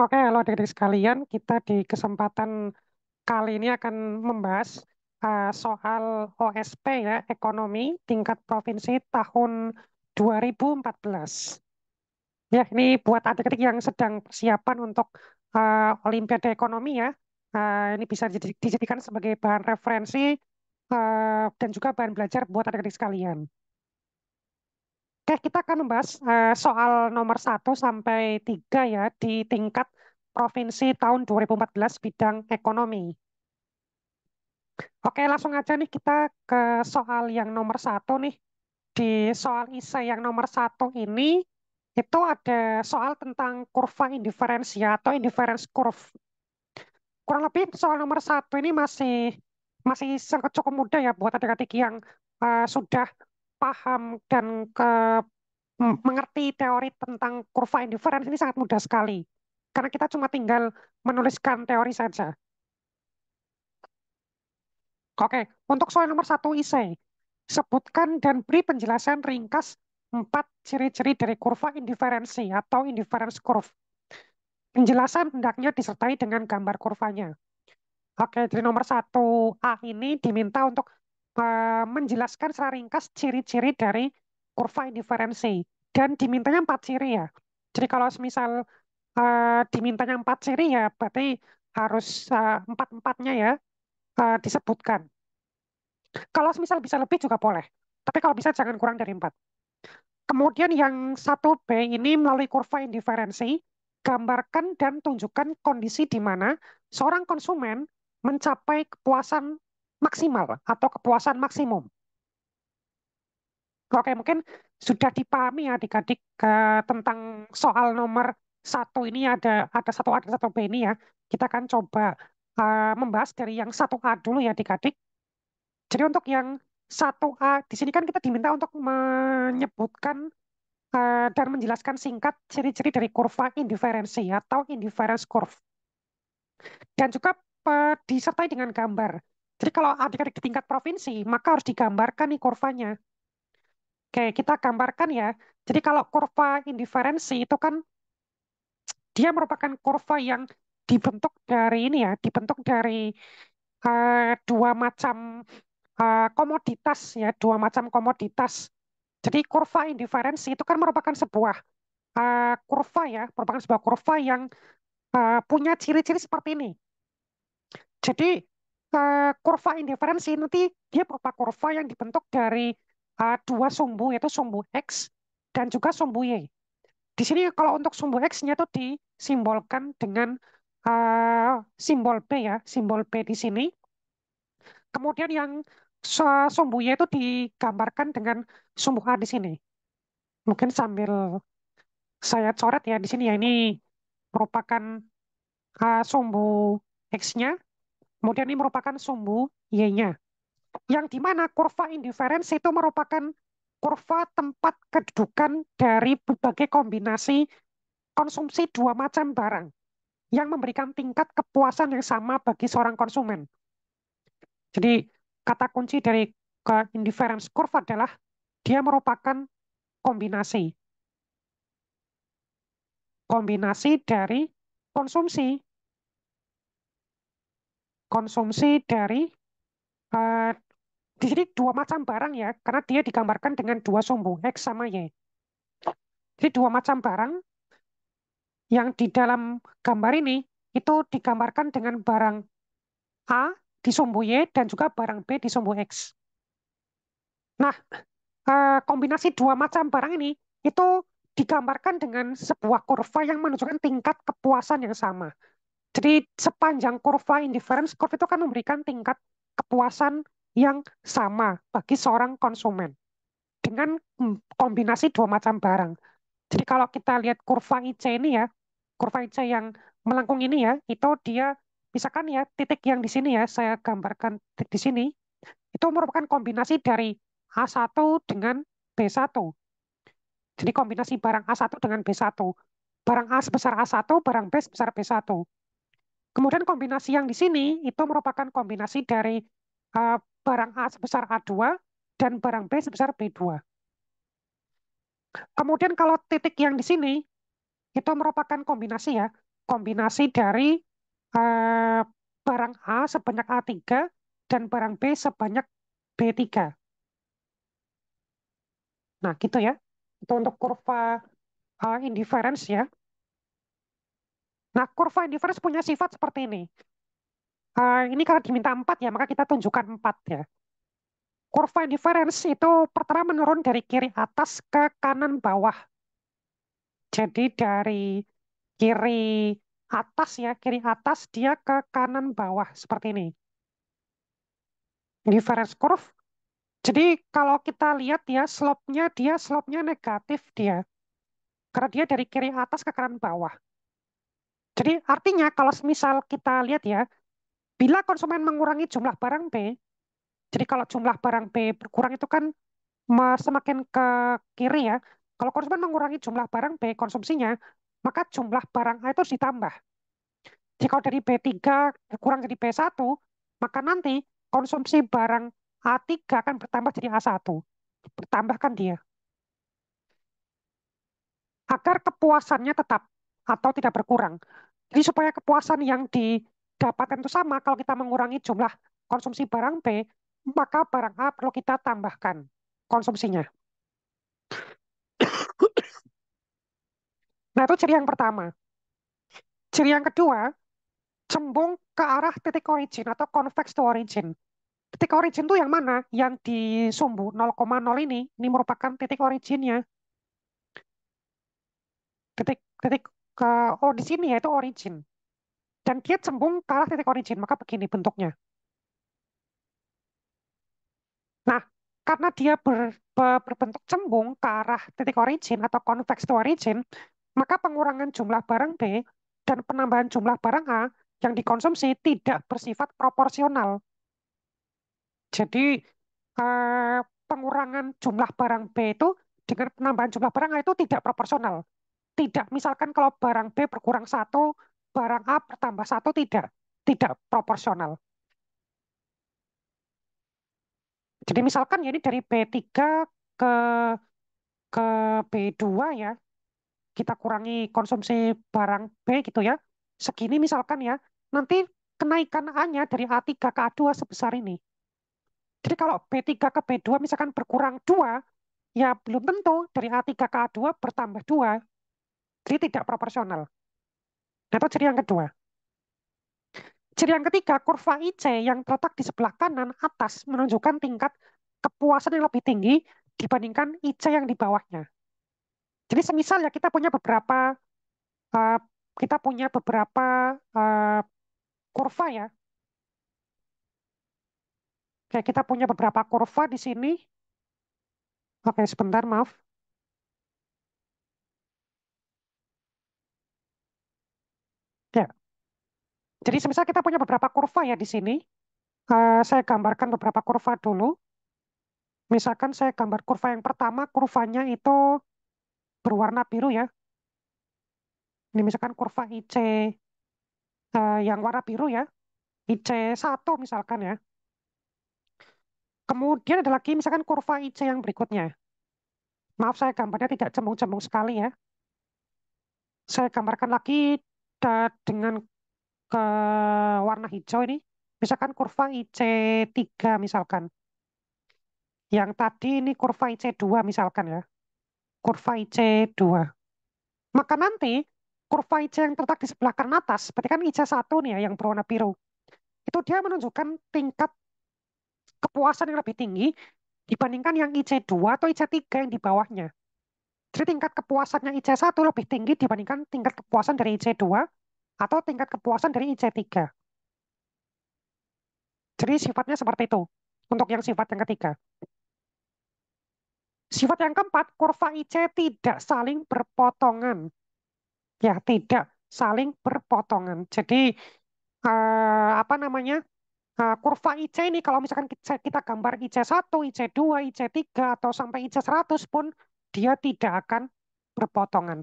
Oke, halo adik-adik sekalian, kita di kesempatan kali ini akan membahas uh, soal OSP ya, ekonomi tingkat provinsi tahun 2014. Ya, ini buat adik-adik yang sedang persiapan untuk uh, Olimpiade Ekonomi ya. Uh, ini bisa dijadikan sebagai bahan referensi uh, dan juga bahan belajar buat adik-adik sekalian. Oke, kita akan membahas uh, soal nomor 1 sampai 3 ya di tingkat provinsi tahun 2014 bidang ekonomi. Oke, langsung aja nih kita ke soal yang nomor 1 nih. Di soal isai yang nomor 1 ini itu ada soal tentang kurva indiferensia atau indiference curve. Kurang lebih soal nomor 1 ini masih masih cukup mudah ya buat adik-adik yang uh, sudah paham dan ke, mengerti teori tentang kurva indiferensi ini sangat mudah sekali. Karena kita cuma tinggal menuliskan teori saja. Oke, untuk soal nomor satu IC, sebutkan dan beri penjelasan ringkas empat ciri-ciri dari kurva indiferensi atau indifference curve. Penjelasan hendaknya disertai dengan gambar kurvanya. Oke, jadi nomor satu A ini diminta untuk Eh, menjelaskan secara ringkas ciri-ciri dari kurva indiferensi dan dimintanya empat ciri ya. Jadi kalau misal uh, dimintanya empat ciri ya berarti harus uh, empat-empatnya ya uh, disebutkan. Kalau misal bisa lebih juga boleh, tapi kalau bisa jangan kurang dari empat. Kemudian yang satu B ini melalui kurva indiferensi, gambarkan dan tunjukkan kondisi di mana seorang konsumen mencapai kepuasan maksimal atau kepuasan maksimum. Oke, mungkin sudah dipahami ya adik-adik eh, tentang soal nomor satu ini ada ada satu A dan satu B ini ya. Kita akan coba uh, membahas dari yang satu A dulu ya adik-adik. Jadi untuk yang satu A di sini kan kita diminta untuk menyebutkan uh, dan menjelaskan singkat ciri-ciri dari kurva indiferensi atau indiference curve. Dan juga uh, disertai dengan gambar. Jadi kalau adik-adik di tingkat provinsi, maka harus digambarkan nih kurvanya. Oke, kita gambarkan ya. Jadi kalau kurva indiferensi itu kan dia merupakan kurva yang dibentuk dari ini ya, dibentuk dari uh, dua macam uh, komoditas ya, dua macam komoditas. Jadi kurva indiferensi itu kan merupakan sebuah uh, kurva ya, merupakan sebuah kurva yang uh, punya ciri-ciri seperti ini. Jadi uh, kurva indiferensi nanti dia berupa kurva yang dibentuk dari uh, dua sumbu yaitu sumbu x dan juga sumbu y. Di sini kalau untuk sumbu x-nya itu disimbolkan dengan uh, simbol p ya, simbol p di sini. Kemudian yang sumbu y itu digambarkan dengan sumbu a di sini. Mungkin sambil saya coret ya di sini ya ini merupakan uh, sumbu x-nya Kemudian ini merupakan sumbu Y-nya. Yang dimana kurva indiferensi itu merupakan kurva tempat kedudukan dari berbagai kombinasi konsumsi dua macam barang yang memberikan tingkat kepuasan yang sama bagi seorang konsumen. Jadi kata kunci dari indiferensi kurva adalah dia merupakan kombinasi. Kombinasi dari konsumsi konsumsi dari uh, eh, di sini dua macam barang ya, karena dia digambarkan dengan dua sumbu x sama y. Jadi dua macam barang yang di dalam gambar ini itu digambarkan dengan barang a di sumbu y dan juga barang b di sumbu x. Nah, eh, kombinasi dua macam barang ini itu digambarkan dengan sebuah kurva yang menunjukkan tingkat kepuasan yang sama. Jadi sepanjang kurva indifference curve itu kan memberikan tingkat kepuasan yang sama bagi seorang konsumen dengan kombinasi dua macam barang. Jadi kalau kita lihat kurva IC ini ya, kurva IC yang melengkung ini ya, itu dia misalkan ya titik yang di sini ya, saya gambarkan titik di sini, itu merupakan kombinasi dari A1 dengan B1. Jadi kombinasi barang A1 dengan B1. Barang A sebesar A1, barang B sebesar B1. Kemudian kombinasi yang di sini itu merupakan kombinasi dari uh, barang A sebesar A2 dan barang B sebesar B2. Kemudian kalau titik yang di sini itu merupakan kombinasi ya, kombinasi dari uh, barang A sebanyak A3 dan barang B sebanyak B3. Nah, gitu ya. Itu untuk kurva uh, indifference ya. Nah, kurva indifference punya sifat seperti ini. Uh, ini kalau diminta 4 ya, maka kita tunjukkan 4 ya. Kurva indifference itu pertama menurun dari kiri atas ke kanan bawah. Jadi dari kiri atas ya, kiri atas dia ke kanan bawah seperti ini. Indifference curve. Jadi kalau kita lihat ya, slope-nya dia slope-nya negatif dia. Karena dia dari kiri atas ke kanan bawah. Jadi artinya kalau misal kita lihat ya, bila konsumen mengurangi jumlah barang B, jadi kalau jumlah barang B berkurang itu kan semakin ke kiri ya. Kalau konsumen mengurangi jumlah barang B konsumsinya, maka jumlah barang A itu ditambah. Jadi kalau dari B3 berkurang jadi B1, maka nanti konsumsi barang A3 akan bertambah jadi A1. Bertambahkan dia. Agar kepuasannya tetap atau tidak berkurang. Jadi supaya kepuasan yang didapatkan itu sama, kalau kita mengurangi jumlah konsumsi barang B, maka barang A perlu kita tambahkan konsumsinya. Nah, itu ciri yang pertama. Ciri yang kedua, cembung ke arah titik origin atau convex to origin. Titik origin itu yang mana? Yang di sumbu 0,0 ini, ini merupakan titik originnya. Titik titik ke oh di sini yaitu origin. Dan dia cembung ke arah titik origin, maka begini bentuknya. Nah, karena dia ber, ber, berbentuk cembung ke arah titik origin atau convex to origin, maka pengurangan jumlah barang B dan penambahan jumlah barang A yang dikonsumsi tidak bersifat proporsional. Jadi eh, pengurangan jumlah barang B itu dengan penambahan jumlah barang A itu tidak proporsional tidak misalkan kalau barang B berkurang satu, barang A bertambah satu tidak, tidak proporsional. Jadi misalkan ya ini dari B3 ke ke B2 ya, kita kurangi konsumsi barang B gitu ya, segini misalkan ya, nanti kenaikan A-nya dari A3 ke A2 sebesar ini. Jadi kalau B3 ke B2 misalkan berkurang 2, ya belum tentu dari A3 ke A2 bertambah 2, jadi tidak proporsional. Atau ciri yang kedua. Ciri yang ketiga, kurva IC yang terletak di sebelah kanan atas menunjukkan tingkat kepuasan yang lebih tinggi dibandingkan IC yang di bawahnya. Jadi semisal ya kita punya beberapa uh, kita punya beberapa uh, kurva ya. Oke, kita punya beberapa kurva di sini. Oke, sebentar, maaf. Jadi semisal kita punya beberapa kurva ya di sini. Uh, saya gambarkan beberapa kurva dulu. Misalkan saya gambar kurva yang pertama, kurvanya itu berwarna biru ya. Ini misalkan kurva IC uh, eh, yang warna biru ya. IC1 misalkan ya. Kemudian ada lagi misalkan kurva IC yang berikutnya. Maaf saya gambarnya tidak cembung-cembung sekali ya. Saya gambarkan lagi eh, dengan ke warna hijau ini, misalkan kurva IC3 misalkan. Yang tadi ini kurva IC2 misalkan ya. Kurva IC2. Maka nanti kurva IC yang terletak di sebelah kanan atas, berarti kan IC1 nih ya yang berwarna biru. Itu dia menunjukkan tingkat kepuasan yang lebih tinggi dibandingkan yang IC2 atau IC3 yang di bawahnya. Jadi tingkat kepuasannya IC1 lebih tinggi dibandingkan tingkat kepuasan dari IC2 atau tingkat kepuasan dari IC3. Jadi sifatnya seperti itu untuk yang sifat yang ketiga. Sifat yang keempat, kurva IC tidak saling berpotongan. Ya, tidak saling berpotongan. Jadi eh, apa namanya? Eh, kurva IC ini kalau misalkan kita gambar IC1, IC2, IC3, atau sampai IC100 pun dia tidak akan berpotongan.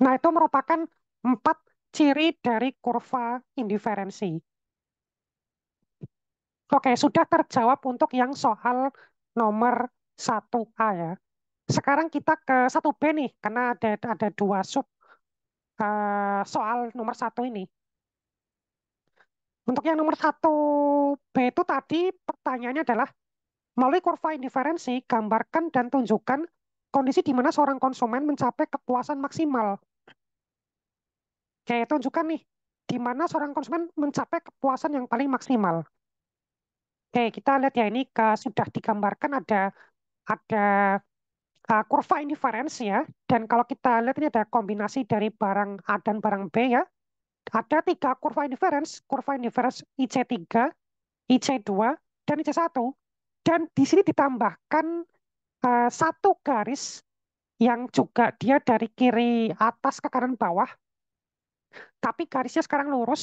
Nah itu merupakan empat ciri dari kurva indiferensi. Oke, sudah terjawab untuk yang soal nomor 1A ya. Sekarang kita ke 1B nih, karena ada ada dua sub uh, soal nomor satu ini. Untuk yang nomor satu B itu tadi pertanyaannya adalah melalui kurva indiferensi, gambarkan dan tunjukkan kondisi di mana seorang konsumen mencapai kepuasan maksimal kayak tunjukkan nih di mana seorang konsumen mencapai kepuasan yang paling maksimal. Oke, kita lihat ya ini ke, sudah digambarkan ada ada uh, kurva indiferens ya. Dan kalau kita lihat ini ada kombinasi dari barang A dan barang B ya. Ada tiga kurva indiferens, kurva indiferens IC3, IC2, dan IC1. Dan di sini ditambahkan uh, satu garis yang juga dia dari kiri atas ke kanan bawah tapi garisnya sekarang lurus.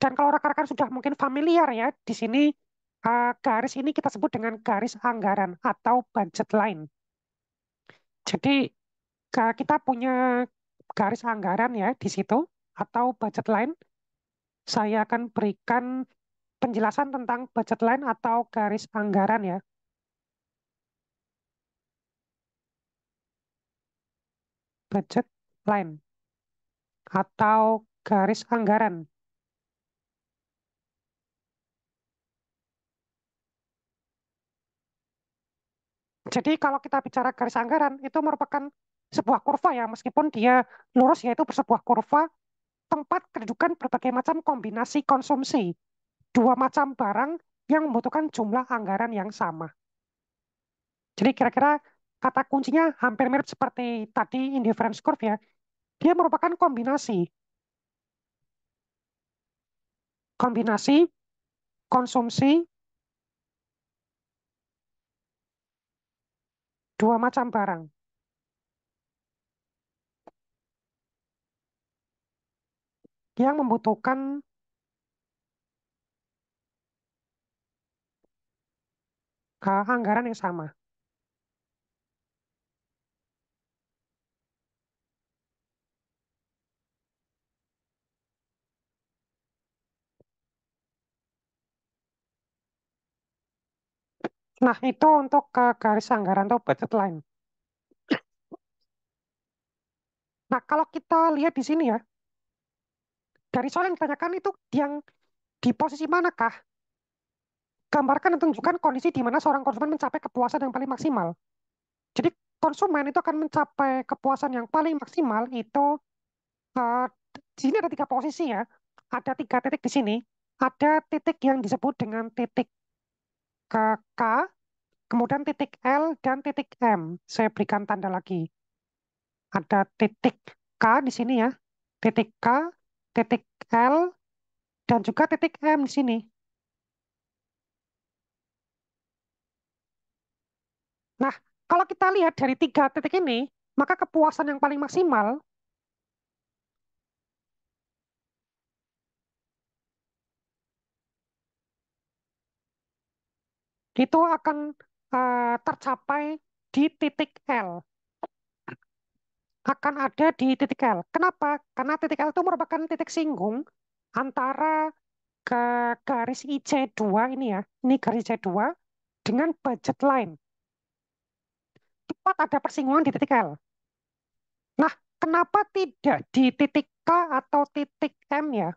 Dan kalau rekan-rekan sudah mungkin familiar ya, di sini uh, garis ini kita sebut dengan garis anggaran atau budget line. Jadi kita punya garis anggaran ya di situ atau budget line. Saya akan berikan penjelasan tentang budget line atau garis anggaran ya. Budget line atau garis anggaran. Jadi kalau kita bicara garis anggaran, itu merupakan sebuah kurva ya, meskipun dia lurus yaitu bersebuah kurva tempat kedudukan berbagai macam kombinasi konsumsi. Dua macam barang yang membutuhkan jumlah anggaran yang sama. Jadi kira-kira kata kuncinya hampir mirip seperti tadi indifference curve ya. Dia merupakan kombinasi kombinasi konsumsi dua macam barang. Yang membutuhkan anggaran yang sama. Nah, itu untuk ke garis anggaran atau budget lain. Nah, kalau kita lihat di sini ya, dari soal yang ditanyakan itu yang di posisi manakah? Gambarkan dan tunjukkan kondisi di mana seorang konsumen mencapai kepuasan yang paling maksimal. Jadi konsumen itu akan mencapai kepuasan yang paling maksimal itu uh, di sini ada tiga posisi ya. Ada tiga titik di sini. Ada titik yang disebut dengan titik ke K, kemudian titik L dan titik M. Saya berikan tanda lagi. Ada titik K di sini ya, titik K, titik L, dan juga titik M di sini. Nah, kalau kita lihat dari tiga titik ini, maka kepuasan yang paling maksimal itu akan uh, tercapai di titik L. Akan ada di titik L. Kenapa? Karena titik L itu merupakan titik singgung antara ke eh, garis IC2 ini ya. Ini garis IC2 dengan budget line. Tempat ada persinggungan di titik L. Nah, kenapa tidak di titik K atau titik M ya?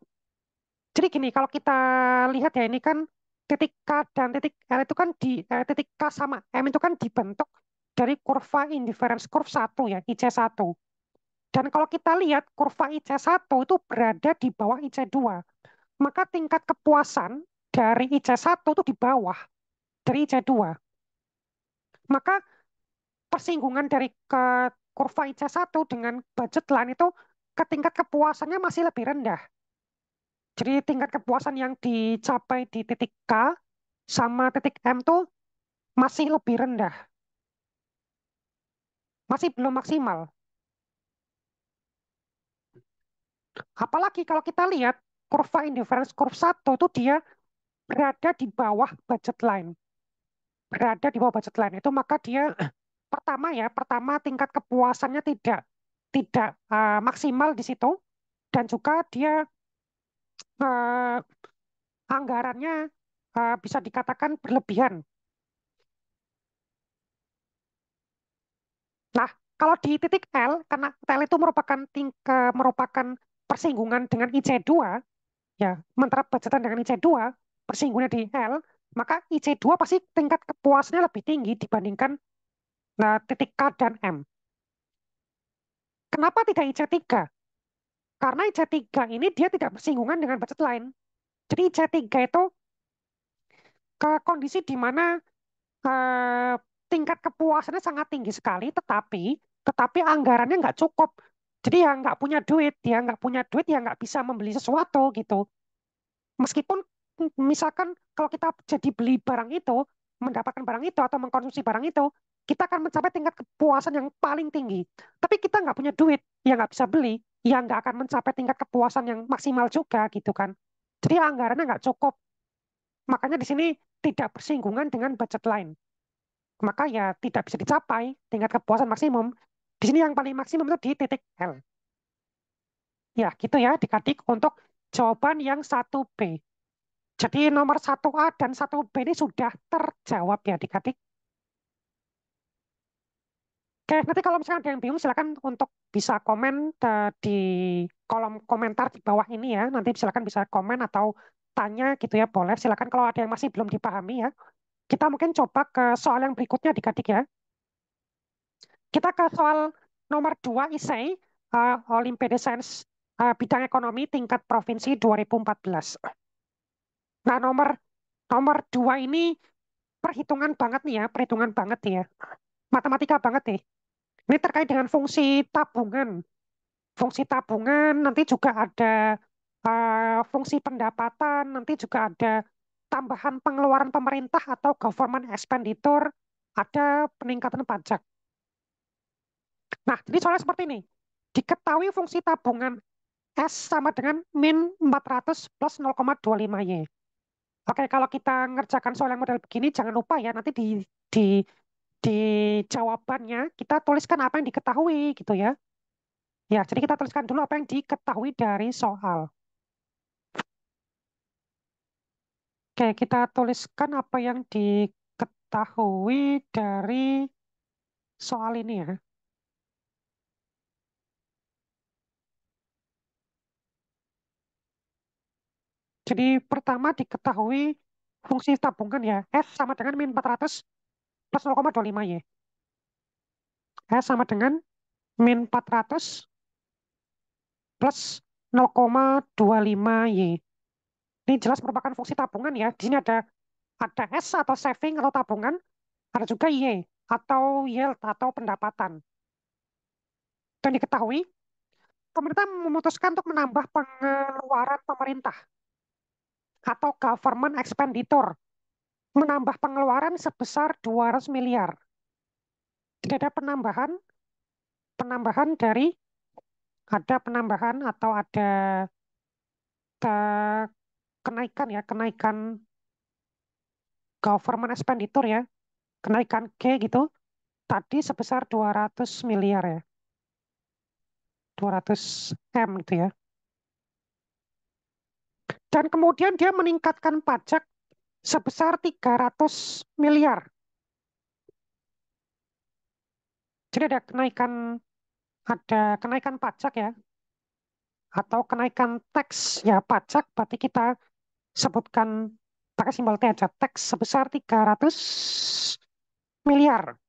Jadi gini, kalau kita lihat ya ini kan titik K dan titik L itu kan di eh, titik K sama M itu kan dibentuk dari kurva indifference curve 1 ya, IC1. Dan kalau kita lihat kurva IC1 itu berada di bawah IC2. Maka tingkat kepuasan dari IC1 itu di bawah dari IC2. Maka persinggungan dari ke kurva IC1 dengan budget line itu ke tingkat kepuasannya masih lebih rendah jadi tingkat kepuasan yang dicapai di titik K sama titik M itu masih lebih rendah. Masih belum maksimal. Apalagi kalau kita lihat kurva indifference kurva 1 itu dia berada di bawah budget line. Berada di bawah budget line itu maka dia pertama ya, pertama tingkat kepuasannya tidak tidak uh, maksimal di situ dan juga dia eh, anggarannya eh, bisa dikatakan berlebihan. Nah, kalau di titik L, karena L itu merupakan tingka, merupakan persinggungan dengan IC2, ya, mentera budgetan dengan IC2, persinggungannya di L, maka IC2 pasti tingkat kepuasannya lebih tinggi dibandingkan nah, titik K dan M. Kenapa tidak IC3? Karena IC3 ini dia tidak bersinggungan dengan budget lain. Jadi IC3 itu ke kondisi di mana eh, tingkat kepuasannya sangat tinggi sekali, tetapi tetapi anggarannya nggak cukup. Jadi ya nggak punya duit, ya nggak punya duit, ya nggak bisa membeli sesuatu gitu. Meskipun misalkan kalau kita jadi beli barang itu, mendapatkan barang itu atau mengkonsumsi barang itu, kita akan mencapai tingkat kepuasan yang paling tinggi. Tapi kita nggak punya duit, ya nggak bisa beli ya nggak akan mencapai tingkat kepuasan yang maksimal juga gitu kan. Jadi anggarannya nggak cukup. Makanya di sini tidak bersinggungan dengan budget lain. Maka ya tidak bisa dicapai tingkat kepuasan maksimum. Di sini yang paling maksimum itu di titik L. Ya, gitu ya, dikatik untuk jawaban yang 1B. Jadi nomor 1A dan 1B ini sudah terjawab ya, dikatik. Oke, nanti kalau misalkan ada yang bingung silakan untuk bisa komen eh, di kolom komentar di bawah ini ya. Nanti silakan bisa komen atau tanya gitu ya boleh. Silakan kalau ada yang masih belum dipahami ya. Kita mungkin coba ke soal yang berikutnya dikatik ya. Kita ke soal nomor 2 isai uh, Olimpiade Sains uh, bidang ekonomi tingkat provinsi 2014. Nah, nomor nomor 2 ini perhitungan banget nih ya, perhitungan banget nih ya matematika banget nih. Ini terkait dengan fungsi tabungan. Fungsi tabungan nanti juga ada uh, fungsi pendapatan, nanti juga ada tambahan pengeluaran pemerintah atau government expenditure, ada peningkatan pajak. Nah, jadi soalnya seperti ini. Diketahui fungsi tabungan S sama dengan min 400 plus 0,25Y. Oke, kalau kita ngerjakan soal yang model begini, jangan lupa ya, nanti di, di di jawabannya kita tuliskan apa yang diketahui gitu ya. Ya, jadi kita tuliskan dulu apa yang diketahui dari soal. Oke, kita tuliskan apa yang diketahui dari soal ini ya. Jadi pertama diketahui fungsi tabungan ya. S sama dengan min 400 plus 0,25 Y. s sama dengan min 400 plus 0,25 Y. Ya. Ini jelas merupakan fungsi tabungan ya. Di sini ada ada S atau saving atau tabungan, ada juga Y atau yield atau pendapatan. Dan diketahui, pemerintah memutuskan untuk menambah pengeluaran pemerintah atau government expenditure menambah pengeluaran sebesar 200 miliar. Tidak ada penambahan penambahan dari ada penambahan atau ada ke, eh, kenaikan ya, kenaikan government expenditure ya, kenaikan G gitu tadi sebesar 200 miliar ya. 200 M gitu ya. Dan kemudian dia meningkatkan pajak sebesar 300 miliar. Jadi ada kenaikan ada kenaikan pajak ya atau kenaikan teks ya pajak berarti kita sebutkan pakai simbol T aja teks sebesar 300 miliar.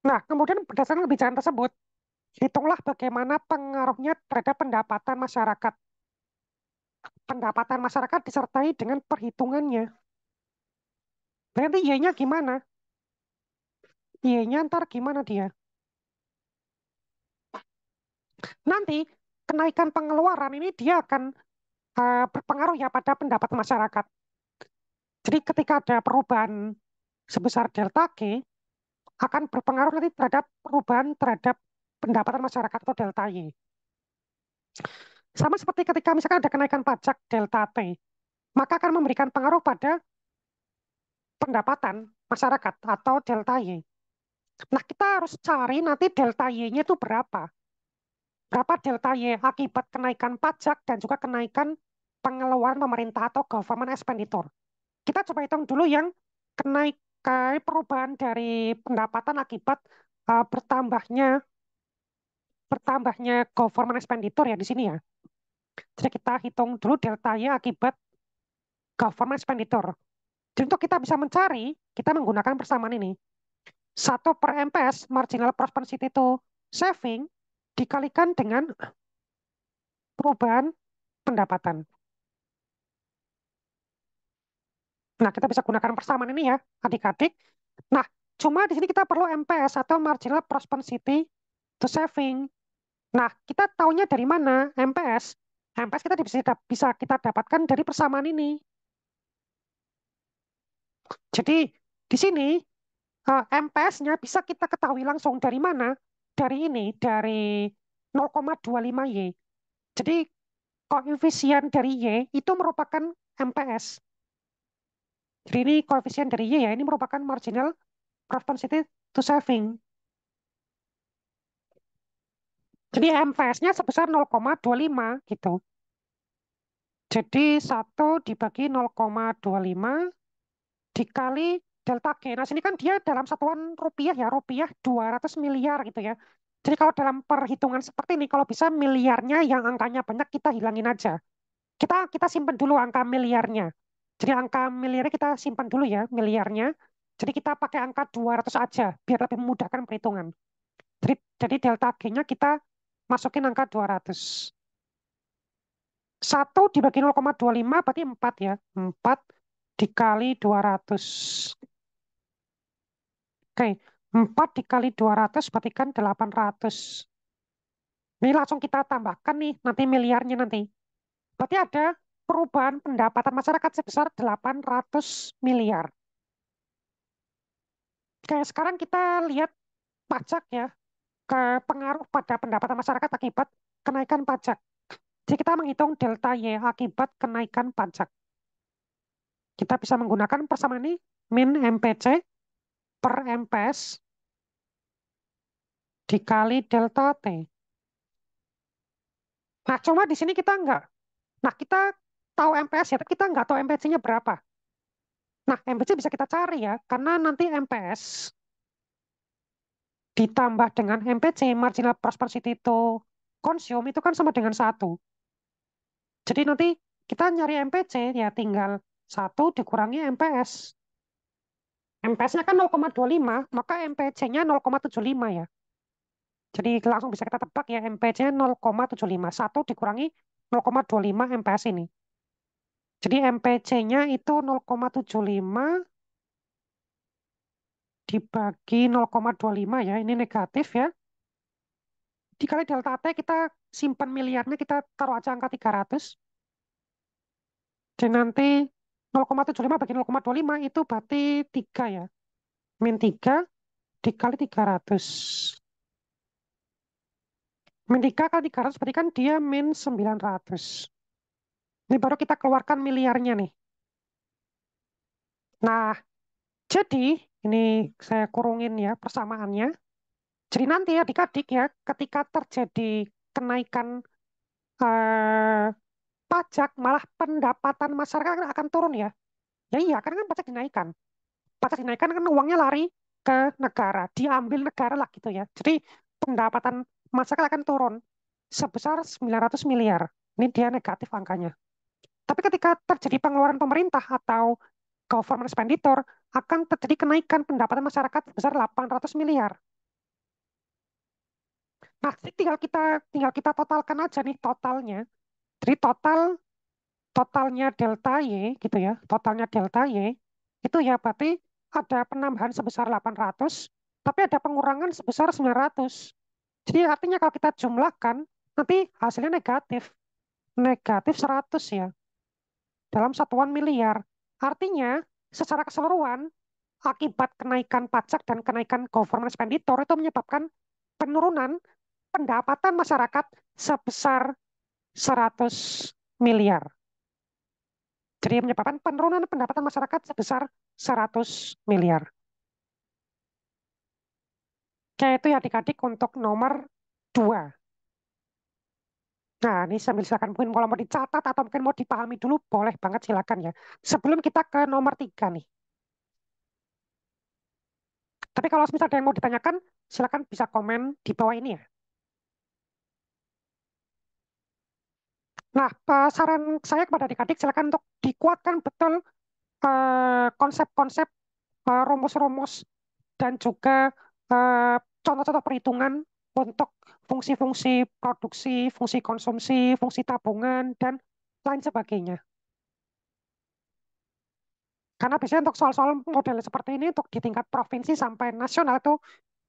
Nah, kemudian berdasarkan kebijakan tersebut, hitunglah bagaimana pengaruhnya terhadap pendapatan masyarakat. Pendapatan masyarakat disertai dengan perhitungannya. Berarti ianya gimana? Ianya nya ntar gimana dia? Nanti kenaikan pengeluaran ini dia akan uh, berpengaruh ya pada pendapat masyarakat. Jadi ketika ada perubahan sebesar delta G, akan berpengaruh nanti terhadap perubahan terhadap pendapatan masyarakat atau delta Y. Sama seperti ketika misalkan ada kenaikan pajak delta T, maka akan memberikan pengaruh pada pendapatan masyarakat atau delta Y. Nah, kita harus cari nanti delta Y-nya itu berapa. Berapa delta Y akibat kenaikan pajak dan juga kenaikan pengeluaran pemerintah atau government expenditure. Kita coba hitung dulu yang kenaik Kai perubahan dari pendapatan akibat uh, bertambahnya bertambahnya government expenditure ya di sini ya. Jadi kita hitung dulu deltanya akibat government expenditure. Jadi untuk kita bisa mencari, kita menggunakan persamaan ini. Satu per MPS, marginal propensity to saving, dikalikan dengan perubahan pendapatan. Nah, kita bisa gunakan persamaan ini ya, adik-adik. Nah, cuma di sini kita perlu MPS atau marginal propensity to saving. Nah, kita taunya dari mana MPS? MPS kita bisa, bisa kita dapatkan dari persamaan ini. Jadi, di sini eh, MPS-nya bisa kita ketahui langsung dari mana? Dari ini, dari 0,25Y. Jadi, koefisien dari Y itu merupakan MPS. Jadi ini koefisien dari Y ya, ini merupakan marginal propensity to saving. Jadi MVS-nya sebesar 0,25 gitu. Jadi 1 dibagi 0,25 dikali delta G. Nah sini kan dia dalam satuan rupiah ya, rupiah 200 miliar gitu ya. Jadi kalau dalam perhitungan seperti ini, kalau bisa miliarnya yang angkanya banyak kita hilangin aja. Kita kita simpan dulu angka miliarnya. Jadi angka miliarnya kita simpan dulu ya, miliarnya. Jadi kita pakai angka 200 aja, biar lebih memudahkan perhitungan. Jadi, jadi delta G-nya kita masukin angka 200. 1 dibagi 0,25 berarti 4 ya. 4 dikali 200. Oke, 4 dikali 200 berarti kan 800. Ini langsung kita tambahkan nih nanti miliarnya nanti. Berarti ada perubahan pendapatan masyarakat sebesar 800 miliar. Kayak sekarang kita lihat pajak ya, ke pengaruh pada pendapatan masyarakat akibat kenaikan pajak. Jadi kita menghitung delta Y akibat kenaikan pajak. Kita bisa menggunakan persamaan ini min MPC per MPS dikali delta T. Nah, cuma di sini kita enggak. Nah, kita tahu MPS ya, kita nggak tahu MPC-nya berapa. Nah, MPC bisa kita cari ya, karena nanti MPS ditambah dengan MPC, marginal prosperity to consume itu kan sama dengan satu. Jadi nanti kita nyari MPC, ya tinggal satu dikurangi MPS. MPS-nya kan 0,25, maka MPC-nya 0,75 ya. Jadi langsung bisa kita tebak ya, MPC-nya 0,75. satu dikurangi 0,25 MPS ini. Jadi MPC-nya itu 0,75 dibagi 0,25 ya, ini negatif ya. Dikali delta T kita simpan miliarnya, kita taruh aja angka 300. Jadi nanti 0,75 bagi 0,25 itu berarti 3 ya. Min 3 dikali 300. Min 3 kali 300 berarti kan dia min 900. Ini baru kita keluarkan miliarnya nih. Nah, jadi ini saya kurungin ya persamaannya. Jadi nanti ya adik-adik ya ketika terjadi kenaikan eh, pajak malah pendapatan masyarakat kan akan turun ya. Ya iya karena kan pajak dinaikkan. Pajak dinaikkan kan uangnya lari ke negara, diambil negara lah gitu ya. Jadi pendapatan masyarakat akan turun sebesar 900 miliar. Ini dia negatif angkanya. Tapi ketika terjadi iya. pengeluaran pemerintah atau government expenditure, akan terjadi kenaikan pendapatan masyarakat sebesar 800 miliar. Nah, tinggal kita tinggal kita totalkan aja nih totalnya. Jadi total totalnya delta Y gitu ya, totalnya delta Y itu ya berarti ada penambahan sebesar 800, tapi ada pengurangan sebesar 900. Jadi artinya kalau kita jumlahkan, nanti hasilnya negatif. Negatif 100 ya dalam satuan miliar. Artinya, secara keseluruhan, akibat kenaikan pajak dan kenaikan government expenditure itu menyebabkan penurunan pendapatan masyarakat sebesar 100 miliar. Jadi menyebabkan penurunan pendapatan masyarakat sebesar 100 miliar. Oke, itu ya adik-adik untuk nomor 2. Nah, ini sambil silakan mungkin kalau mau dicatat atau mungkin mau dipahami dulu, boleh banget silakan ya. Sebelum kita ke nomor tiga nih. Tapi kalau misalnya ada yang mau ditanyakan, silakan bisa komen di bawah ini ya. Nah, eh, saran saya kepada adik-adik silakan untuk dikuatkan betul eh, konsep-konsep, eh, rumus-rumus, dan juga contoh-contoh perhitungan untuk fungsi-fungsi produksi, fungsi konsumsi, fungsi tabungan, dan lain sebagainya. Karena biasanya untuk soal-soal model seperti ini, untuk di tingkat provinsi sampai nasional itu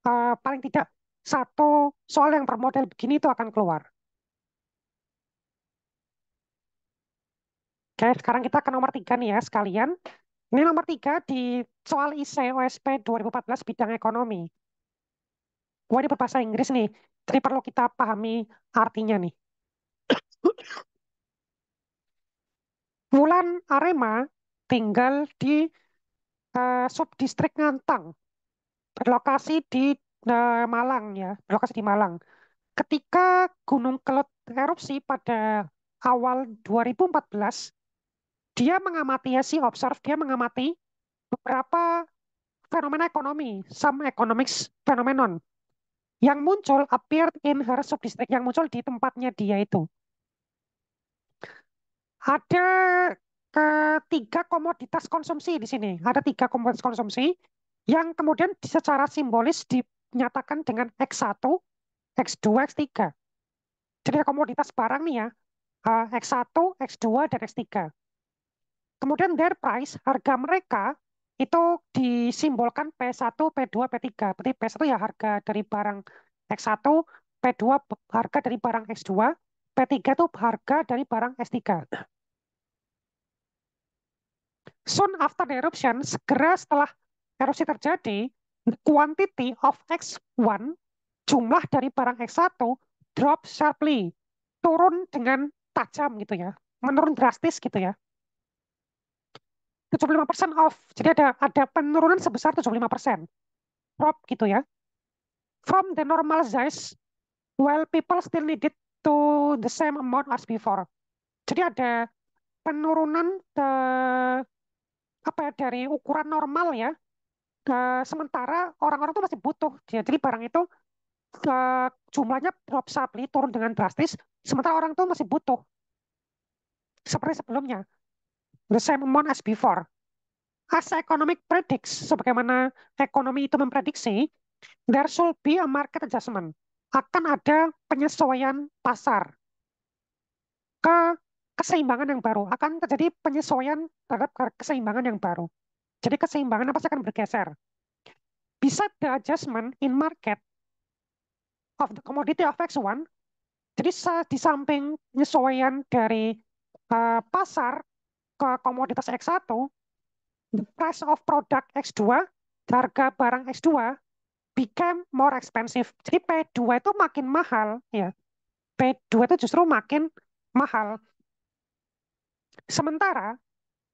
uh, paling tidak satu soal yang bermodel begini itu akan keluar. Oke, sekarang kita ke nomor tiga nih ya sekalian. Ini nomor tiga di soal IC OSP 2014 bidang ekonomi. Gue ini berbahasa Inggris nih, jadi perlu kita pahami artinya nih. Wulan Arema tinggal di uh, subdistrik Ngantang, berlokasi di uh, Malang ya, berlokasi di Malang. Ketika Gunung Kelut erupsi pada awal 2014, dia mengamati ya, si observe, dia mengamati beberapa fenomena ekonomi, some economics phenomenon. Yang muncul appeared in her subdistrict, yang muncul di tempatnya dia itu. Ada ketiga komoditas konsumsi di sini. Ada tiga komoditas konsumsi yang kemudian secara simbolis dinyatakan dengan X1, X2, X3. Jadi ada komoditas barang nih ya, X1, eh, X2, dan X3. Kemudian their price, harga mereka itu disimbolkan P1, P2, P3. Berarti P1 ya harga dari barang X1, P2 harga dari barang X2, P3 itu harga dari barang S3. Soon after the eruption, segera setelah erupsi terjadi, the quantity of X1, jumlah dari barang X1 drop sharply, turun dengan tajam gitu ya, menurun drastis gitu ya. 75% off. Jadi ada ada penurunan sebesar 75%. Drop gitu ya. From the normal size, while people still need it to the same amount as before. Jadi ada penurunan ke, apa ya, dari ukuran normal ya. Ke, sementara orang-orang itu masih butuh. Jadi barang itu ke, jumlahnya drop sharply turun dengan drastis. Sementara orang itu masih butuh. Seperti sebelumnya the same amount as before. As economic predicts, sebagaimana ekonomi itu memprediksi, there should be a market adjustment. Akan ada penyesuaian pasar ke keseimbangan yang baru. Akan terjadi penyesuaian terhadap keseimbangan yang baru. Jadi keseimbangan apa akan bergeser. Bisa the adjustment in market of the commodity of X1, jadi di samping penyesuaian dari eh, pasar ke komoditas X1, the price of product X2, harga barang X2 became more expensive. Jadi P2 itu makin mahal ya. P2 itu justru makin mahal. Sementara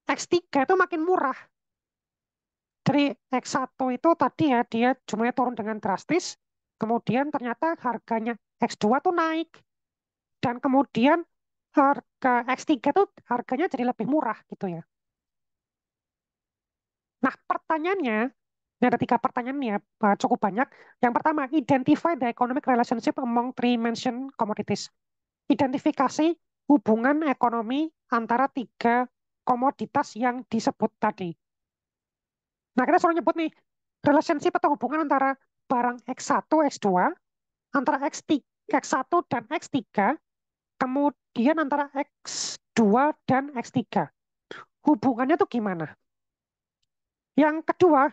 X3 itu makin murah. Jadi X1 itu tadi ya dia jumlahnya turun dengan drastis, kemudian ternyata harganya X2 itu naik. Dan kemudian harga X3 itu harganya jadi lebih murah gitu ya. Nah, pertanyaannya, ini ada tiga pertanyaan ya, cukup banyak. Yang pertama, identify the economic relationship among three mentioned commodities. Identifikasi hubungan ekonomi antara tiga komoditas yang disebut tadi. Nah, kita selalu nyebut nih, relationship atau hubungan antara barang X1, X2, antara X3, X1 dan X3, kemudian antara X2 dan X3. Hubungannya tuh gimana? Yang kedua,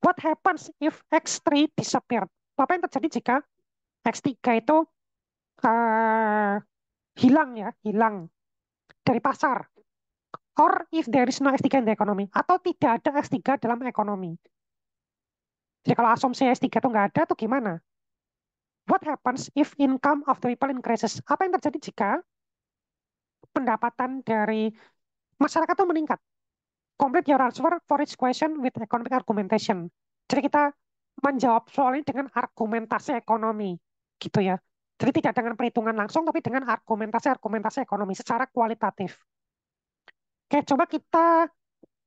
what happens if X3 disappeared? Apa yang terjadi jika X3 itu uh, hilang ya, hilang dari pasar? Or if there is no X3 in the economy? Atau tidak ada X3 dalam ekonomi? Jadi kalau asumsi S3 itu nggak ada, tuh gimana? What happens if income of the people increases? Apa yang terjadi jika pendapatan dari masyarakat itu meningkat? Complete your answer for each question with economic argumentation. Jadi kita menjawab soal ini dengan argumentasi ekonomi, gitu ya. Jadi tidak dengan perhitungan langsung, tapi dengan argumentasi-argumentasi ekonomi secara kualitatif. Oke, coba kita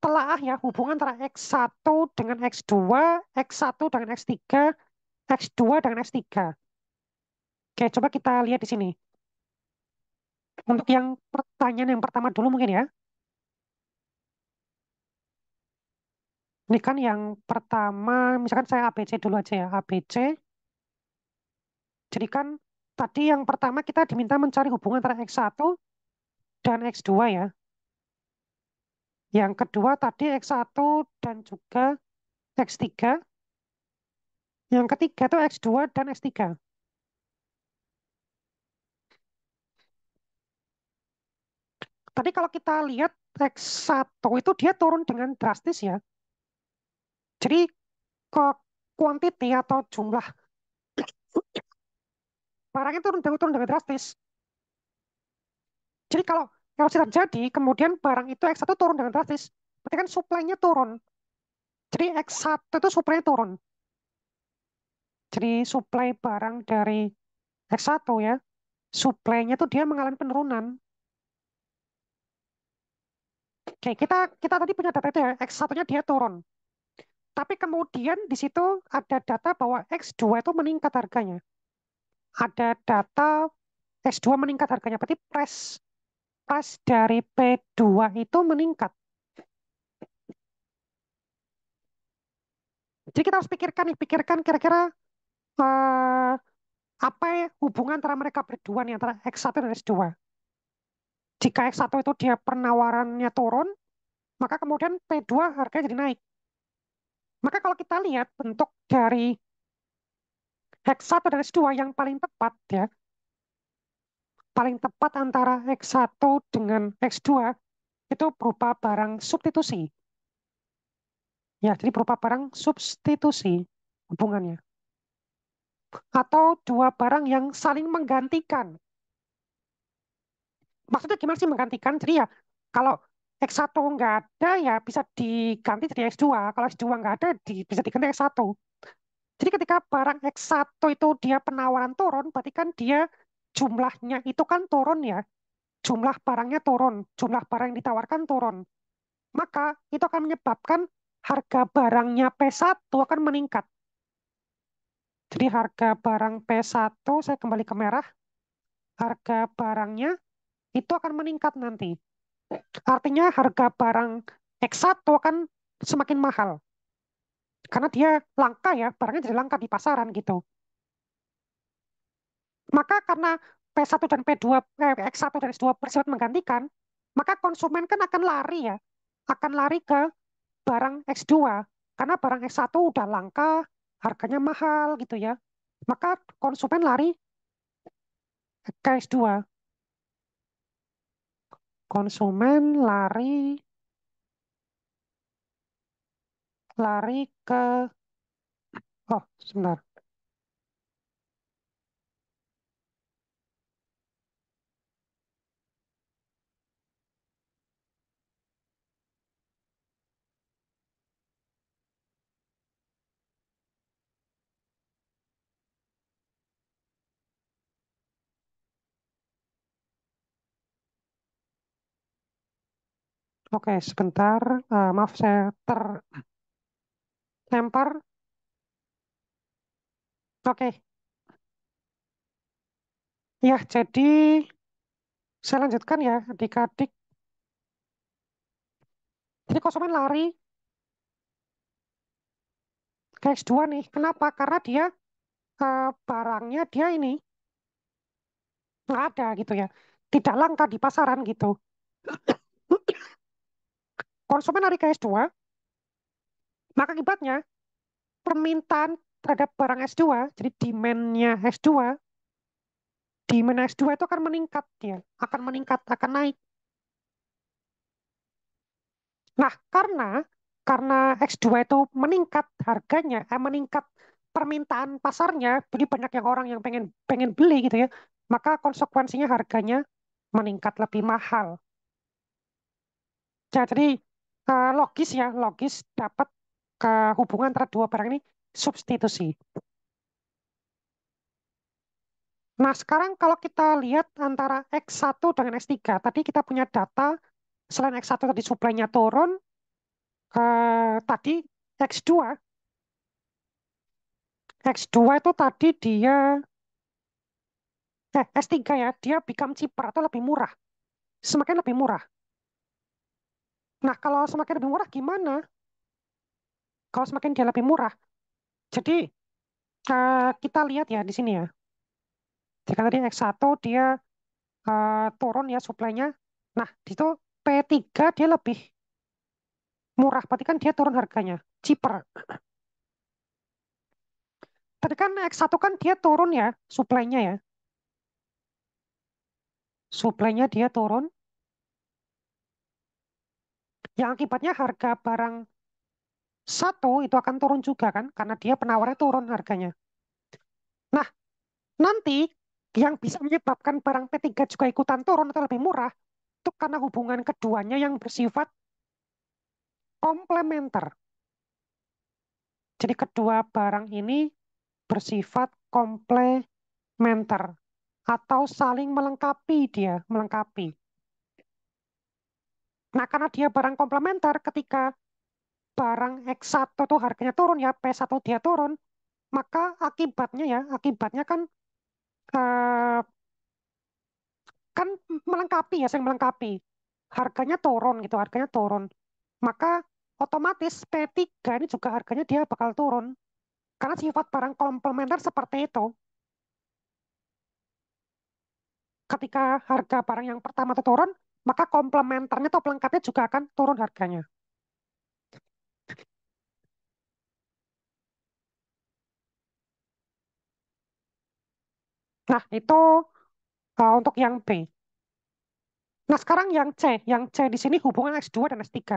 telah ya hubungan antara X1 dengan X2, X1 dengan X3, X2 dengan X3. Oke, coba kita lihat di sini. Untuk yang pertanyaan yang pertama dulu mungkin ya. Ini kan yang pertama, misalkan saya ABC dulu aja ya, ABC. Jadi kan tadi yang pertama kita diminta mencari hubungan antara X1 dan X2 ya. Yang kedua tadi X1 dan juga X3. Yang ketiga itu X2 dan X3. Tapi kalau kita lihat X1 itu dia turun dengan drastis ya. Jadi ke quantity atau jumlah barangnya turun, turun dengan drastis. Jadi kalau kalau terjadi, kemudian barang itu X1 turun dengan drastis, berarti kan suplainya turun. Jadi X1 itu suplainya turun. Jadi supply barang dari X1 ya, suplainya itu dia mengalami penurunan. Oke, kita kita tadi punya data itu ya, X1-nya dia turun. Tapi kemudian di situ ada data bahwa X2 itu meningkat harganya. Ada data X2 meningkat harganya, berarti price price dari P2 itu meningkat. Jadi kita harus pikirkan nih, pikirkan kira-kira uh, apa ya hubungan antara mereka berdua nih antara X1 dan X2 jika X1 itu dia penawarannya turun, maka kemudian P2 harganya jadi naik. Maka kalau kita lihat bentuk dari X1 dan X2 yang paling tepat ya, paling tepat antara X1 dengan X2 itu berupa barang substitusi. Ya, jadi berupa barang substitusi hubungannya. Atau dua barang yang saling menggantikan maksudnya gimana sih menggantikan? Jadi ya kalau X1 nggak ada ya bisa diganti jadi X2. Kalau X2 nggak ada di, bisa diganti X1. Jadi ketika barang X1 itu dia penawaran turun, berarti kan dia jumlahnya itu kan turun ya. Jumlah barangnya turun, jumlah barang yang ditawarkan turun. Maka itu akan menyebabkan harga barangnya P1 akan meningkat. Jadi harga barang P1, saya kembali ke merah, harga barangnya itu akan meningkat nanti. Artinya harga barang X1 akan semakin mahal. Karena dia langka ya, barangnya jadi langka di pasaran gitu. Maka karena P1 dan P2, eh, X1 dan X2 bersifat menggantikan, maka konsumen kan akan lari ya, akan lari ke barang X2. Karena barang X1 udah langka, harganya mahal gitu ya. Maka konsumen lari ke X2 konsumen lari lari ke oh sebentar Oke, sebentar. Uh, maaf, saya terlempar. Oke. Ya, jadi saya lanjutkan ya, adik-adik. Jadi konsumen lari ke X2 nih. Kenapa? Karena dia uh, barangnya dia ini nggak ada gitu ya. Tidak langka di pasaran gitu konsumen lari ke S2, maka akibatnya permintaan terhadap barang S2, jadi demand-nya S2, demand S2 itu akan meningkat ya, akan meningkat, akan naik. Nah, karena karena X2 itu meningkat harganya, eh, meningkat permintaan pasarnya, jadi banyak yang orang yang pengen pengen beli gitu ya, maka konsekuensinya harganya meningkat lebih mahal. Ya, jadi ke logis ya logis dapat ke hubungan antara dua barang ini substitusi. Nah sekarang kalau kita lihat antara X1 dengan X3, tadi kita punya data selain X1 tadi suplainya turun, ke tadi X2, X2 itu tadi dia, eh, S3 ya, dia become cheaper atau lebih murah. Semakin lebih murah. Nah, kalau semakin lebih murah gimana? Kalau semakin dia lebih murah. Jadi uh, kita lihat ya di sini ya. Jika tadi X1 dia uh, turun ya suplainya. Nah, di situ P3 dia lebih murah. Berarti kan dia turun harganya. Cheaper. Tadi kan X1 kan dia turun ya suplainya ya. Suplainya dia turun yang akibatnya harga barang satu itu akan turun juga kan karena dia penawarnya turun harganya. Nah, nanti yang bisa menyebabkan barang P3 juga ikutan turun atau lebih murah itu karena hubungan keduanya yang bersifat komplementer. Jadi kedua barang ini bersifat komplementer atau saling melengkapi dia, melengkapi. Nah, karena dia barang komplementer, ketika barang X1 tuh harganya turun ya, P1 dia turun, maka akibatnya ya, akibatnya kan eh, kan melengkapi ya, sering melengkapi. Harganya turun gitu, harganya turun. Maka otomatis P3 ini juga harganya dia bakal turun. Karena sifat barang komplementer seperti itu. Ketika harga barang yang pertama itu turun, maka komplementernya atau pelengkapnya juga akan turun harganya. Nah, itu uh, untuk yang B. Nah, sekarang yang C. Yang C di sini hubungan X2 dan X3.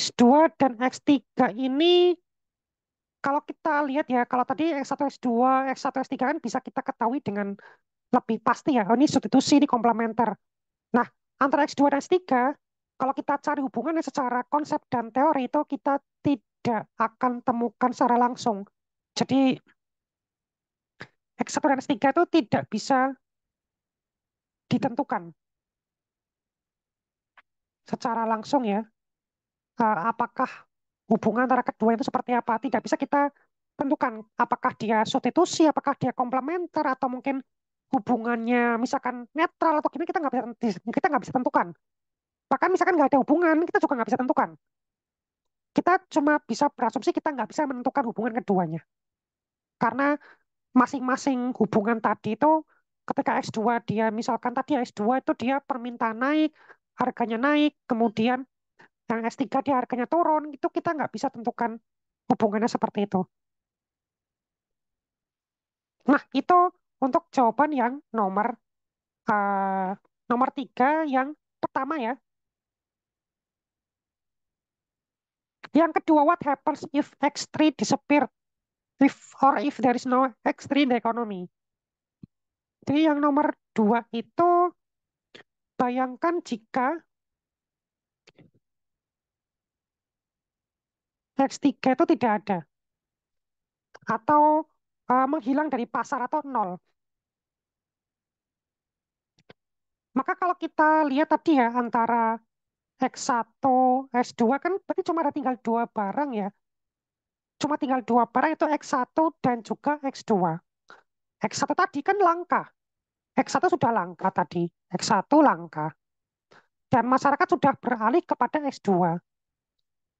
X2 dan X3 ini, kalau kita lihat ya, kalau tadi X1, X2, X1, X3 kan bisa kita ketahui dengan lebih pasti ya. Oh, ini substitusi, ini komplementer. Nah, antara X2 dan X3, kalau kita cari hubungannya secara konsep dan teori itu kita tidak akan temukan secara langsung. Jadi X1 dan X3 itu tidak bisa ditentukan secara langsung ya. Eh, apakah hubungan antara kedua itu seperti apa? Tidak bisa kita tentukan apakah dia substitusi, apakah dia komplementer, atau mungkin hubungannya misalkan netral atau gimana kita nggak bisa kita nggak bisa tentukan bahkan misalkan nggak ada hubungan kita juga nggak bisa tentukan kita cuma bisa berasumsi kita nggak bisa menentukan hubungan keduanya karena masing-masing hubungan tadi itu ketika S2 dia misalkan tadi S2 itu dia permintaan naik harganya naik kemudian yang S3 dia harganya turun itu kita nggak bisa tentukan hubungannya seperti itu nah itu untuk jawaban yang nomor uh, nomor tiga yang pertama ya. Yang kedua, what happens if X3 disappear, If or if there is no X3 in the economy. Jadi yang nomor dua itu bayangkan jika X3 itu tidak ada. Atau uh, menghilang dari pasar atau nol. Maka kalau kita lihat tadi ya antara X1, S2 kan berarti cuma ada tinggal dua barang ya. Cuma tinggal dua barang itu X1 dan juga X2. X1 tadi kan langka. X1 sudah langka tadi. X1 langka. Dan masyarakat sudah beralih kepada X2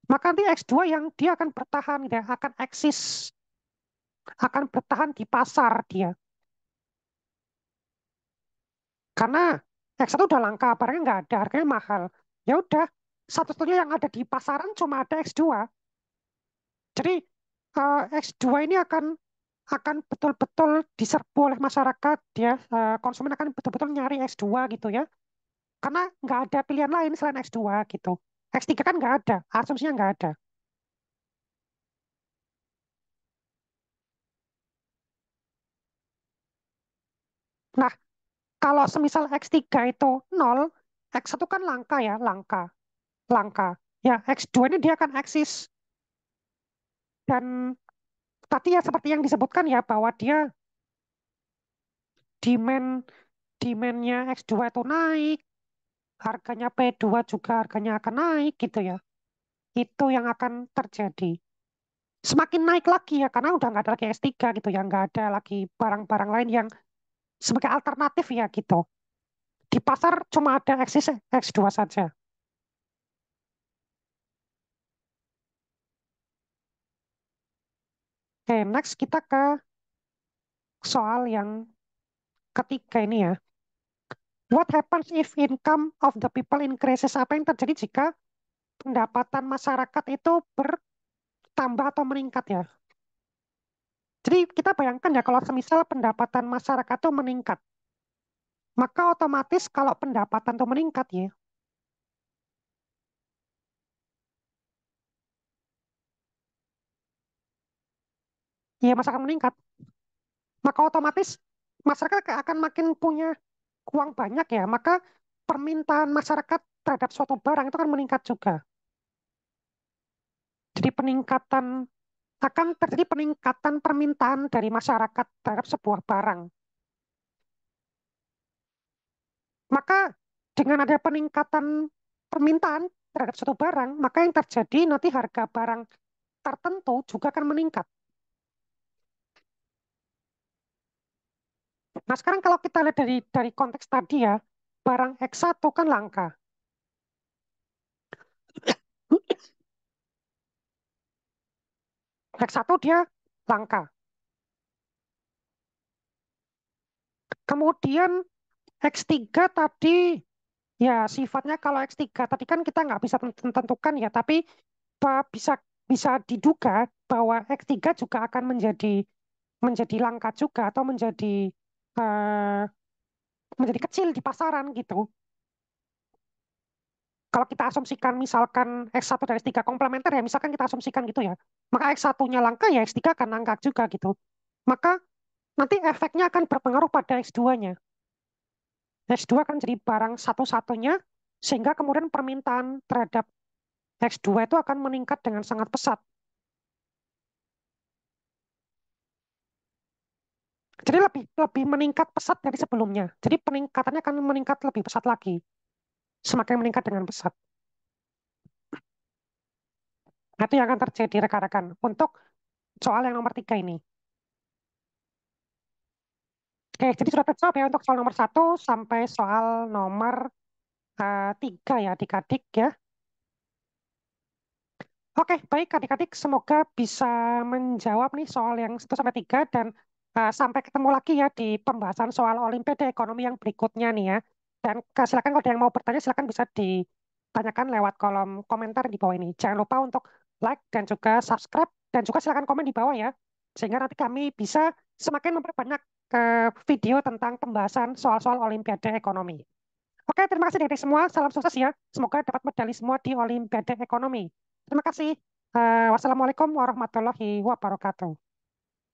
maka nanti X2 yang dia akan bertahan, dia akan eksis, akan bertahan di pasar dia. Karena X1 udah langka, barangnya nggak ada, harganya mahal. Ya udah, satu-satunya yang ada di pasaran cuma ada X2. Jadi uh, eh, X2 ini akan akan betul-betul diserbu oleh masyarakat ya uh, konsumen akan betul-betul nyari X2 gitu ya karena nggak ada pilihan lain selain X2 gitu X3 kan nggak ada asumsinya nggak ada nah kalau semisal X3 itu 0, X1 kan langka ya, langka. Langka. Ya, X2 ini dia akan eksis. Dan tadi ya seperti yang disebutkan ya, bahwa dia demand demandnya X2 itu naik, harganya P2 juga harganya akan naik gitu ya. Itu yang akan terjadi. Semakin naik lagi ya, karena udah nggak ada lagi S3 gitu ya, nggak ada lagi barang-barang lain yang sebagai alternatif ya gitu. Di pasar cuma ada X X2 saja. Oke, okay, next kita ke soal yang ketiga ini ya. What happens if income of the people increases? Apa yang terjadi jika pendapatan masyarakat itu bertambah atau meningkat ya? Jadi kita bayangkan ya kalau semisal pendapatan masyarakat itu meningkat, maka otomatis kalau pendapatan itu meningkat ya, ya masyarakat meningkat, maka otomatis masyarakat akan makin punya uang banyak ya, maka permintaan masyarakat terhadap suatu barang itu kan meningkat juga. Jadi peningkatan akan terjadi peningkatan permintaan dari masyarakat terhadap sebuah barang. Maka dengan ada peningkatan permintaan terhadap suatu barang, maka yang terjadi nanti harga barang tertentu juga akan meningkat. Nah, sekarang kalau kita lihat dari dari konteks tadi ya, barang X1 kan langka. Hex 1 dia langka. Kemudian X3 tadi ya sifatnya kalau X3 tadi kan kita nggak bisa tentukan ya, tapi bisa bisa diduga bahwa X3 juga akan menjadi menjadi langka juga atau menjadi uh, menjadi kecil di pasaran gitu kalau kita asumsikan misalkan X1 dan X3 komplementer ya, misalkan kita asumsikan gitu ya, maka X1-nya langka ya X3 akan langka juga gitu. Maka nanti efeknya akan berpengaruh pada X2-nya. X2 akan jadi barang satu-satunya, sehingga kemudian permintaan terhadap X2 itu akan meningkat dengan sangat pesat. Jadi lebih lebih meningkat pesat dari sebelumnya. Jadi peningkatannya akan meningkat lebih pesat lagi semakin meningkat dengan pesat. itu yang akan terjadi rekan-rekan untuk soal yang nomor tiga ini. Oke, jadi sudah terjawab ya untuk soal nomor satu sampai soal nomor uh, tiga ya adik-adik ya. Oke, baik adik-adik semoga bisa menjawab nih soal yang satu sampai tiga dan uh, sampai ketemu lagi ya di pembahasan soal Olimpiade Ekonomi yang berikutnya nih ya. Dan silakan kalau ada yang mau bertanya silakan bisa ditanyakan lewat kolom komentar di bawah ini. Jangan lupa untuk like dan juga subscribe dan juga silakan komen di bawah ya. Sehingga nanti kami bisa semakin memperbanyak ke eh, video tentang pembahasan soal-soal olimpiade ekonomi. Oke, terima kasih dari semua. Salam sukses ya. Semoga dapat medali semua di olimpiade ekonomi. Terima kasih. Eh, wassalamualaikum warahmatullahi wabarakatuh.